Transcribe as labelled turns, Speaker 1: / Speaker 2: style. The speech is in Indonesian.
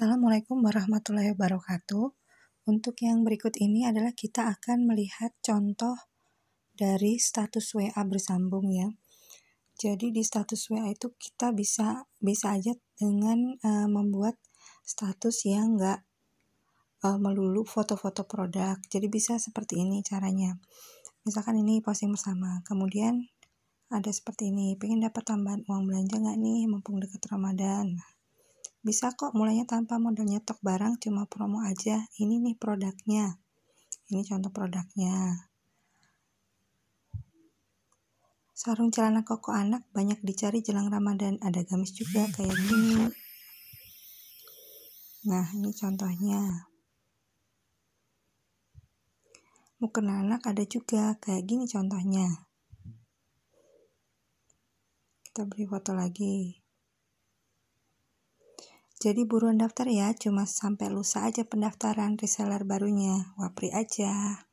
Speaker 1: Assalamualaikum warahmatullahi wabarakatuh. Untuk yang berikut ini adalah kita akan melihat contoh dari status WA bersambung ya. Jadi di status WA itu kita bisa bisa aja dengan uh, membuat status yang enggak uh, eh, melulu foto-foto produk. Jadi bisa seperti ini caranya. Misalkan ini posting bersama. Kemudian ada seperti ini, pengen dapat tambahan uang belanja nggak nih mumpung dekat Ramadan. Bisa kok mulainya tanpa modal nyetok barang, cuma promo aja. Ini nih produknya. Ini contoh produknya. Sarung celana koko anak banyak dicari jelang Ramadan. Ada gamis juga kayak gini. Nah, ini contohnya. Mukena anak ada juga kayak gini contohnya. Kita beri foto lagi. Jadi buruan daftar ya, cuma sampai lusa aja pendaftaran reseller barunya. Wapri aja.